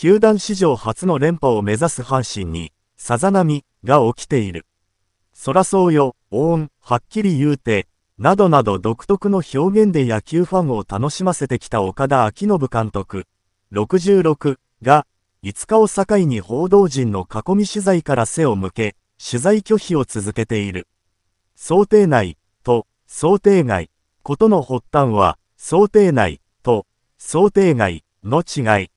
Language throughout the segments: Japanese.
球団史上初の連覇を目指す阪神に、さざ波が起きている。そらそうよ、オーン、はっきり言うて、などなど独特の表現で野球ファンを楽しませてきた岡田昭信監督、66が、5日を境に報道陣の囲み取材から背を向け、取材拒否を続けている。想定内と想定外ことの発端は、想定内と想定外の違い。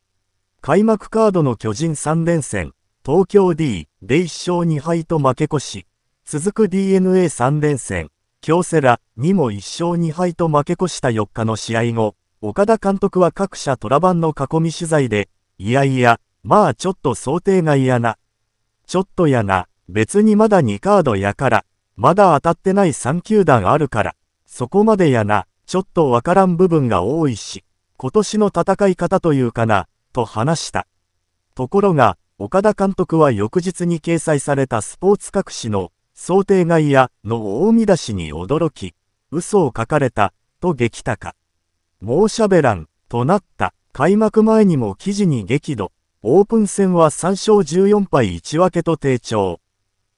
開幕カードの巨人3連戦、東京 D で1勝2敗と負け越し、続く DNA3 連戦、京セラにも1勝2敗と負け越した4日の試合後、岡田監督は各社虎番版の囲み取材で、いやいや、まあちょっと想定外やな。ちょっとやな、別にまだ2カードやから、まだ当たってない3球団あるから、そこまでやな、ちょっとわからん部分が多いし、今年の戦い方というかな、と話した。ところが、岡田監督は翌日に掲載されたスポーツ各紙の想定外やの大見出しに驚き、嘘を書かれたと激高。もうしゃべらんとなった開幕前にも記事に激怒。オープン戦は3勝14敗1分けと低調。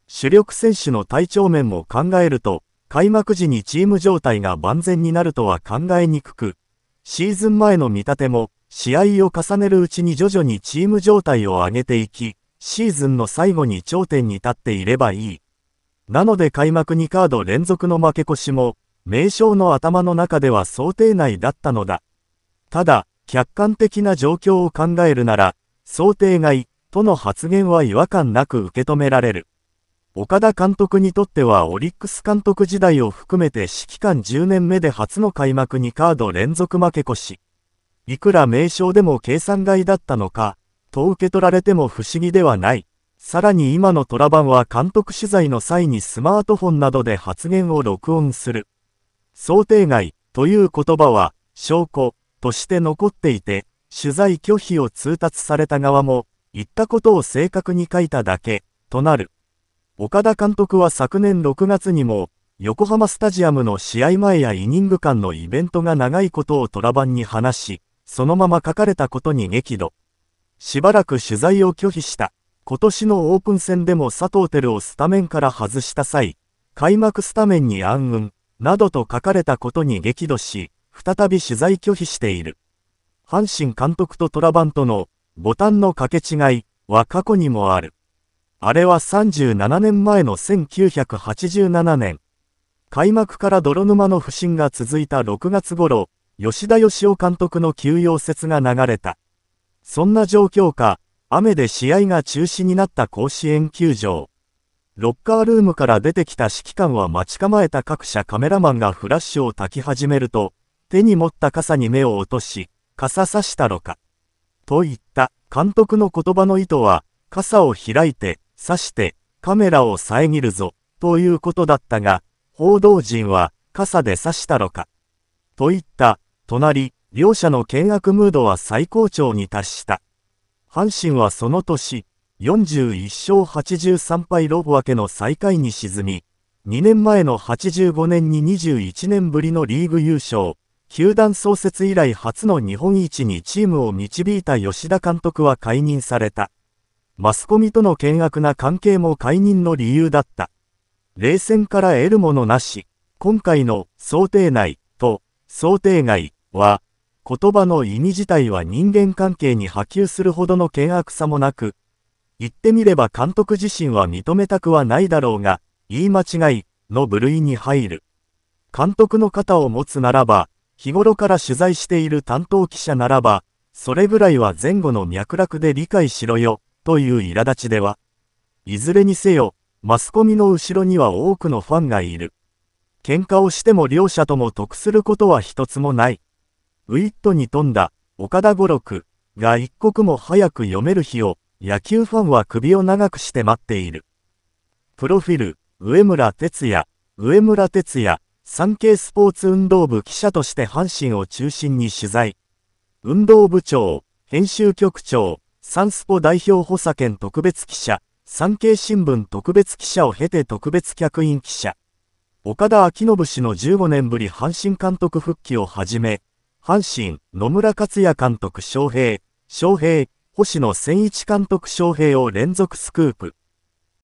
主力選手の体調面も考えると、開幕時にチーム状態が万全になるとは考えにくく、シーズン前の見立ても試合を重ねるうちに徐々にチーム状態を上げていき、シーズンの最後に頂点に立っていればいい。なので開幕2カード連続の負け越しも、名称の頭の中では想定内だったのだ。ただ、客観的な状況を考えるなら、想定外、との発言は違和感なく受け止められる。岡田監督にとってはオリックス監督時代を含めて指揮官10年目で初の開幕2カード連続負け越し。いくら名称でも計算外だったのか、と受け取られても不思議ではない。さらに今のトランは監督取材の際にスマートフォンなどで発言を録音する。想定外という言葉は証拠として残っていて、取材拒否を通達された側も、言ったことを正確に書いただけとなる。岡田監督は昨年6月にも、横浜スタジアムの試合前やイニング間のイベントが長いことをトランに話し、そのまま書かれたことに激怒。しばらく取材を拒否した。今年のオープン戦でも佐藤輝をスタメンから外した際、開幕スタメンに暗雲、などと書かれたことに激怒し、再び取材拒否している。阪神監督とトラバンとのボタンの掛け違いは過去にもある。あれは37年前の1987年。開幕から泥沼の不振が続いた6月頃、吉田義雄監督の休養説が流れた。そんな状況下、雨で試合が中止になった甲子園球場。ロッカールームから出てきた指揮官は待ち構えた各社カメラマンがフラッシュを焚き始めると、手に持った傘に目を落とし、傘差したろか。といった監督の言葉の意図は、傘を開いて、差して、カメラを遮るぞ、ということだったが、報道陣は、傘で刺したろか。といった隣、両者の険悪ムードは最高潮に達した。阪神はその年、41勝83敗ロボ分けの最下位に沈み、2年前の85年に21年ぶりのリーグ優勝、球団創設以来初の日本一にチームを導いた吉田監督は解任された。マスコミとの険悪な関係も解任の理由だった。冷戦から得るものなし、今回の想定内と想定外、は、言葉の意味自体は人間関係に波及するほどの険悪さもなく、言ってみれば監督自身は認めたくはないだろうが、言い間違いの部類に入る。監督の肩を持つならば、日頃から取材している担当記者ならば、それぐらいは前後の脈絡で理解しろよ、という苛立ちでは。いずれにせよ、マスコミの後ろには多くのファンがいる。喧嘩をしても両者とも得することは一つもない。ウィットに富んだ岡田五六が一刻も早く読める日を野球ファンは首を長くして待っている。プロフィル、上村哲也、上村哲也、産経スポーツ運動部記者として阪神を中心に取材。運動部長、編集局長、サンスポ代表補佐兼特別記者、産経新聞特別記者を経て特別客員記者。岡田昭信氏の15年ぶり阪神監督復帰をはじめ、阪神、野村克也監督翔平、翔平、星野千一監督翔平を連続スクープ。